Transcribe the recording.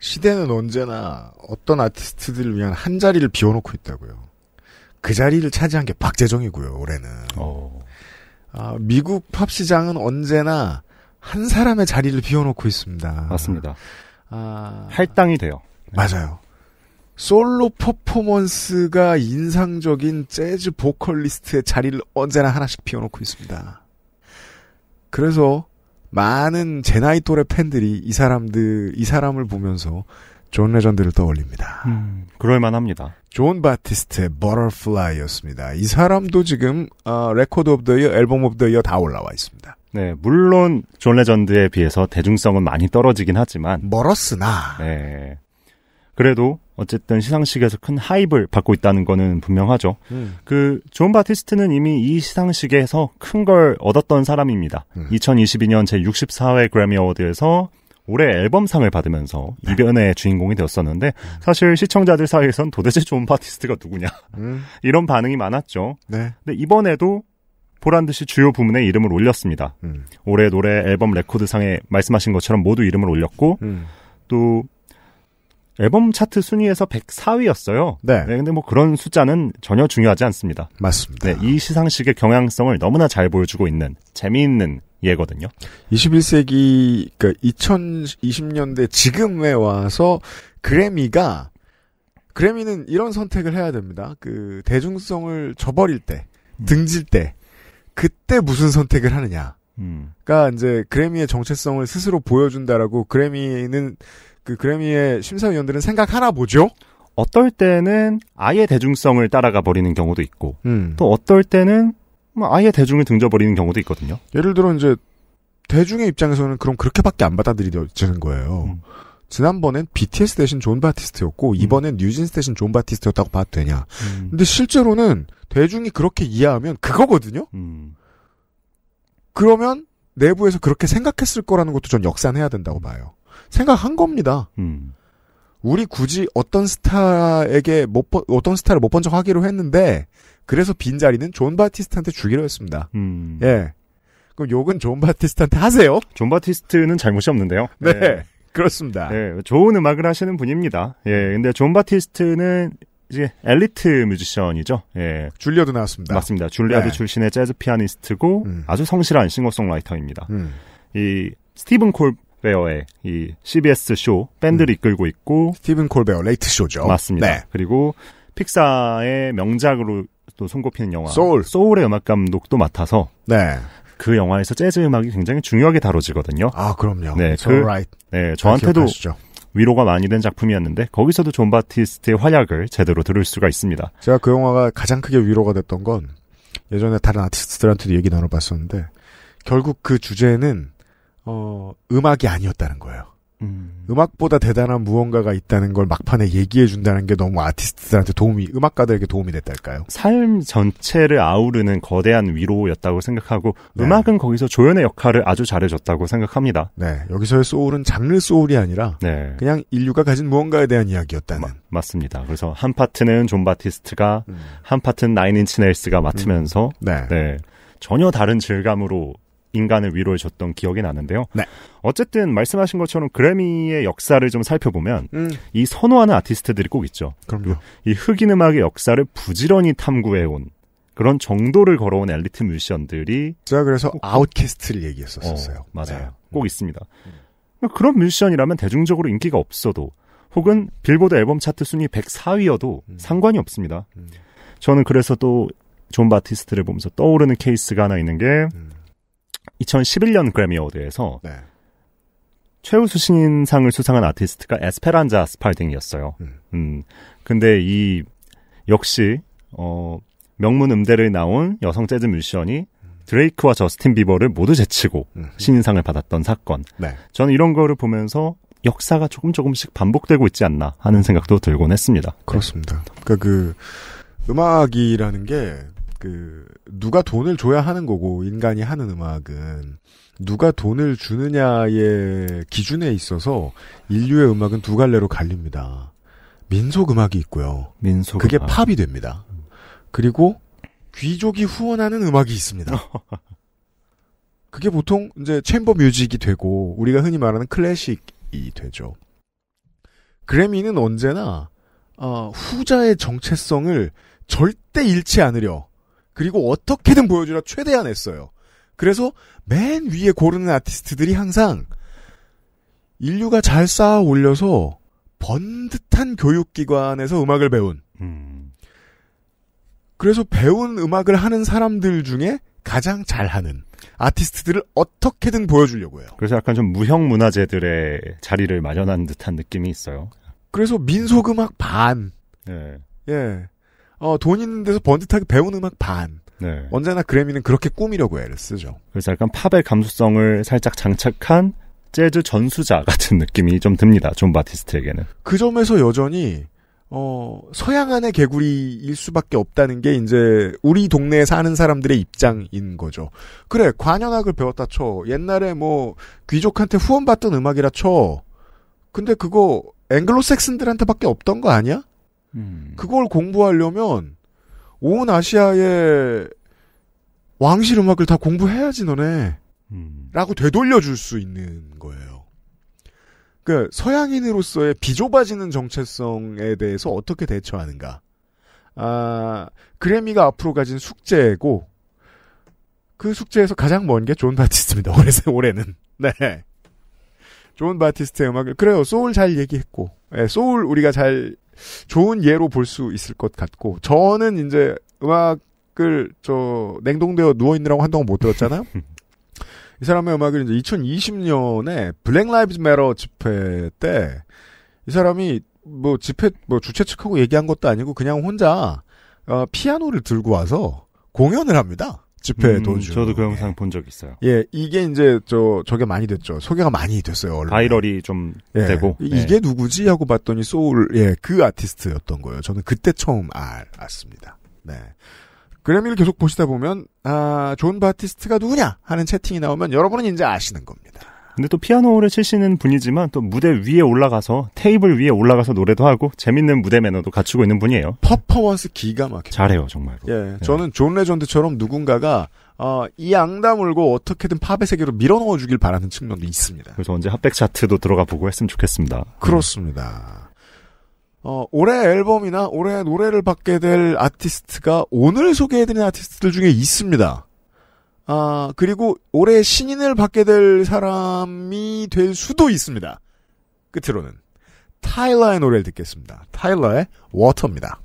시대는 언제나 어떤 아티스트들을 위한 한 자리를 비워놓고 있다고요. 그 자리를 차지한 게 박재정이고요, 올해는. 어. 아, 미국 팝 시장은 언제나 한 사람의 자리를 비워놓고 있습니다. 맞습니다. 아... 할당이 돼요. 네. 맞아요. 솔로 퍼포먼스가 인상적인 재즈 보컬리스트의 자리를 언제나 하나씩 비워놓고 있습니다. 그래서 많은 제 나이 또래 팬들이 이 사람들 이 사람을 보면서 존 레전드를 떠올립니다. 음, 그럴만합니다. 존 바티스트의 Butterfly였습니다. 이 사람도 지금 어, 레코드 오브 더 이어, 앨범 오브 더 이어 다 올라와 있습니다. 네, 물론 존 레전드에 비해서 대중성은 많이 떨어지긴 하지만 멀었으나 네, 그래도 어쨌든 시상식에서 큰 하입을 받고 있다는 거는 분명하죠. 음. 그존 바티스트는 이미 이 시상식에서 큰 걸 얻었던 사람입니다. 음. 2022년 제64회 그래미 어워드에서 올해 앨범상을 받으면서 네. 이변의 주인공이 되었었는데 음. 사실 시청자들 사이에선 도대체 존 바티스트가 누구냐 음. 이런 반응이 많았죠. 네. 근데 이번에도 보란 듯이 주요 부문에 이름을 올렸습니다. 음. 올해 노래 앨범 레코드상에 말씀하신 것처럼 모두 이름을 올렸고 또 앨범 차트 순위에서 104위였어요. 네. 네. 근데 뭐 그런 숫자는 전혀 중요하지 않습니다. 맞습니다. 네, 이 시상식의 경향성을 너무나 잘 보여주고 있는 재미있는 예거든요. 21세기 그러니까 2020년대 지금에 와서 그래미가 그래미는 이런 선택을 해야 됩니다. 그 대중성을 저버릴 때, 음. 등질 때 그때 무슨 선택을 하느냐. 음. 그러니까 이제 그래미의 정체성을 스스로 보여준다라고 그래미는 그 그래미의 심사위원들은 생각 하나 보죠. 어떨 때는 아예 대중성을 따라가 버리는 경우도 있고 음. 또 어떨 때는 뭐 아예 대중을 등져버리는 경우도 있거든요. 예를 들어 이제 대중의 입장에서는 그럼 그렇게밖에 안 받아들이지는 거예요. 음. 지난번엔 BTS 대신 존 바티스트였고 음. 이번엔 음. 뉴진스 대신 존 바티스트였다고 봐도 되냐. 음. 근데 실제로는 대중이 그렇게 이해하면 그거거든요. 음. 그러면 내부에서 그렇게 생각했을 거라는 것도 전 역산해야 된다고 봐요. 생각한 겁니다. 음. 우리 굳이 어떤 스타에게 못 번, 어떤 스타를 못본쩍 하기로 했는데 그래서 빈 자리는 존 바티스트한테 주기로 했습니다. 음. 예. 그럼 욕은 존 바티스트한테 하세요. 존 바티스트는 잘못이 없는데요. 네. 예. 그렇습니다. 예, 좋은 음악을 하시는 분입니다. 예, 음. 근데 존 바티스트는 이제 엘리트 뮤지션이죠. 예. 줄리아도 나왔습니다. 맞습니다. 줄리아드 네. 출신의 재즈 피아니스트고 음. 아주 성실한 싱어송라이터입니다. 음. 이 스티븐 콜 콜베어의 이 CBS 쇼 밴드를 음. 이끌고 있고 스티븐 콜베어 레이트 쇼죠. 맞습니다. 네. 그리고 픽사의 명작으로 또 손꼽히는 영화 소울 소울의 음악 감독도 맡아서 네. 그 영화에서 재즈 음악이 굉장히 중요하게 다뤄지거든요. 아, 그럼요. 네, 그, right. 네, 저한테도 위로가 많이 된 작품이었는데 거기서도 존 바티스트의 활약을 제대로 들을 수가 있습니다. 제가 그 영화가 가장 크게 위로가 됐던 건 예전에 다른 아티스트들한테도 얘기 나눠봤었는데 결국 그 주제는 어, 음악이 아니었다는 거예요. 음. 악보다 대단한 무언가가 있다는 걸 막판에 얘기해 준다는 게 너무 아티스트들한테 도움이 음악가들에게 도움이 됐달까요? 삶 전체를 아우르는 거대한 위로였다고 생각하고 네. 음악은 거기서 조연의 역할을 아주 잘해줬다고 생각합니다. 네, 여기서의 소울은 장르 소울이 아니라 네. 그냥 인류가 가진 무언가에 대한 이야기였다는. 마, 맞습니다. 그래서 한 파트는 존 바티스트가 음. 한 파트는 나인인치 넬스가 맡으면서 음. 네. 네 전혀 다른 질감으로 인간을 위로해 줬던 기억이 나는데요. 네. 어쨌든 말씀하신 것처럼 그래미의 역사를 좀 살펴보면 음. 이 선호하는 아티스트들이 꼭 있죠. 그럼요. 이 흑인 음악의 역사를 부지런히 탐구해 온 그런 정도를 걸어온 엘리트 뮤지션들이 제가 그래서 아웃캐스트를 얘기했었어요. 어, 맞아요. 네. 꼭 있습니다. 음. 음. 그런 뮤지션이라면 대중적으로 인기가 없어도 혹은 빌보드 앨범 차트 순위 104위여도 음. 상관이 없습니다. 음. 저는 그래서 또 존 바티스트를 보면서 떠오르는 케이스가 하나 있는 게 음. 2011년 그래미 어워드에서 네. 최우수 신인상을 수상한 아티스트가 에스페란자 스팔딩이었어요. 음. 음. 근데 이 역시 어 명문 음대를 나온 여성 재즈 뮤지션이 드레이크와 저스틴 비버를 모두 제치고 음. 신인상을 받았던 사건. 네. 저는 이런 거를 보면서 역사가 조금 조금씩 반복되고 있지 않나 하는 생각도 들곤 했습니다. 그렇습니다. 그러니까 그 음악이라는 게그 누가 돈을 줘야 하는 거고 인간이 하는 음악은 누가 돈을 주느냐의 기준에 있어서 인류의 음악은 두 갈래로 갈립니다. 민속 음악이 있고요. 민속 그게 음악. 팝이 됩니다. 그리고 귀족이 후원하는 음악이 있습니다. 그게 보통 이제 챔버 뮤직이 되고 우리가 흔히 말하는 클래식이 되죠. 그래미는 언제나 어, 후자의 정체성을 절대 잃지 않으려 그리고 어떻게든 보여주려 최대한 했어요. 그래서 맨 위에 고르는 아티스트들이 항상 인류가 잘 쌓아 올려서 번듯한 교육기관에서 음악을 배운. 음. 그래서 배운 음악을 하는 사람들 중에 가장 잘하는 아티스트들을 어떻게든 보여주려고 해요. 그래서 약간 좀 무형 문화재들의 자리를 마련한 듯한 느낌이 있어요. 그래서 민속음악 반. 네. 예. 어, 돈 있는 데서 번듯하게 배운 음악 반. 네. 언제나 그래미는 그렇게 꾸미려고 애를 쓰죠. 그래서 약간 팝의 감수성을 살짝 장착한 재즈 전수자 같은 느낌이 좀 듭니다. 존 바티스트에게는. 그 점에서 여전히 어, 서양안의 개구리일 수밖에 없다는 게 이제 우리 동네에 사는 사람들의 입장인 거죠. 그래, 관현악을 배웠다 쳐. 옛날에 뭐 귀족한테 후원받던 음악이라 쳐. 근데 그거 앵글로색슨들한테밖에 없던 거 아니야? 음. 그걸 공부하려면 온 아시아의 왕실 음악을 다 공부해야지 너네. 음. 라고 되돌려 줄수 있는 거예요. 그 서양인으로서의 비좁아지는 정체성에 대해서 어떻게 대처하는가. 아, 그래미가 앞으로 가진 숙제고 그 숙제에서 가장 먼 게 존 바티스트입니다. 올해 올해는. 네. 존 바티스트의 음악을 그래요. 소울 잘 얘기했고. 네, 소울 우리가 잘 좋은 예로 볼 수 있을 것 같고 저는 이제 음악을 저 냉동되어 누워 있느라고 한동안 못 들었잖아요. 이 사람의 음악을 이제 2020년에 블랙 라이브즈 매러 집회 때 이 사람이 뭐 집회 뭐 주최 측하고 얘기한 것도 아니고 그냥 혼자 어, 피아노를 들고 와서 공연을 합니다. 집회 음, 도주. 저도 그 영상 본 적 있어요. 예, 이게 이제 저 저게 많이 됐죠. 소개가 많이 됐어요. 언론에. 바이럴이 좀 예, 되고 이게 예. 누구지 하고 봤더니 소울 예그 아티스트였던 거예요. 저는 그때 처음 알았습니다. 아, 네. 그래미를 계속 보시다 보면 아존 바티스트가 누구냐 하는 채팅이 나오면 여러분은 이제 아시는 겁니다. 근데 또 피아노를 치시는 분이지만 또 무대 위에 올라가서 테이블 위에 올라가서 노래도 하고 재밌는 무대 매너도 갖추고 있는 분이에요. 퍼포먼스 기가 막혀. 잘해요 정말. 예, 네. 저는 존 레전드처럼 누군가가 어, 이 앙다물고 어떻게든 팝의 세계로 밀어넣어 주길 바라는 측면도 있습니다. 그래서 언제 핫백 차트도 들어가 보고 했으면 좋겠습니다. 그렇습니다. 어, 올해 앨범이나 올해 노래를 받게 될 아티스트가 오늘 소개해드린 아티스트들 중에 있습니다. 아, 그리고 올해 신인을 받게 될 사람이 될 수도 있습니다. 끝으로는 타일러의 노래를 듣겠습니다. 타일러의 워터입니다.